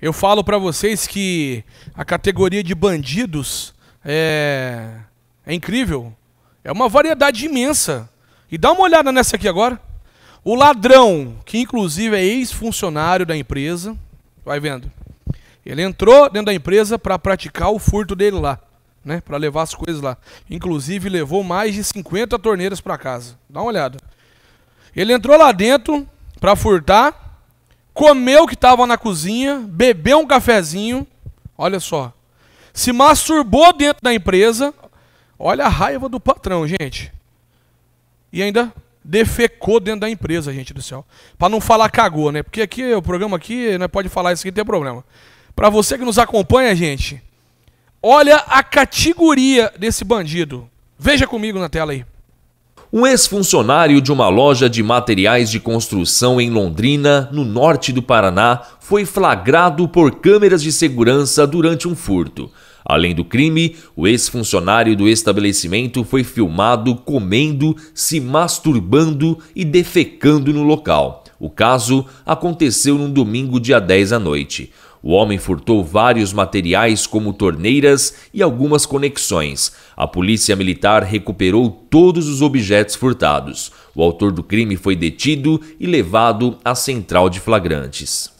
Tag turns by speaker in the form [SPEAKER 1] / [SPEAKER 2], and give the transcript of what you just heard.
[SPEAKER 1] Eu falo para vocês que a categoria de bandidos é, é incrível. É uma variedade imensa. E dá uma olhada nessa aqui agora. O ladrão, que inclusive é ex-funcionário da empresa, vai vendo. Ele entrou dentro da empresa para praticar o furto dele lá, né? Para levar as coisas lá. Inclusive levou mais de 50 torneiras para casa. Dá uma olhada. Ele entrou lá dentro para furtar comeu o que estava na cozinha, bebeu um cafezinho, olha só, se masturbou dentro da empresa, olha a raiva do patrão, gente. E ainda defecou dentro da empresa, gente do céu. Para não falar cagou, né? Porque aqui o programa aqui, né, pode falar isso aqui tem problema. Para você que nos acompanha, gente, olha a categoria desse bandido. Veja comigo na tela aí.
[SPEAKER 2] Um ex-funcionário de uma loja de materiais de construção em Londrina, no norte do Paraná, foi flagrado por câmeras de segurança durante um furto. Além do crime, o ex-funcionário do estabelecimento foi filmado comendo, se masturbando e defecando no local. O caso aconteceu num domingo, dia 10 à noite. O homem furtou vários materiais, como torneiras e algumas conexões. A polícia militar recuperou todos os objetos furtados. O autor do crime foi detido e levado à central de flagrantes.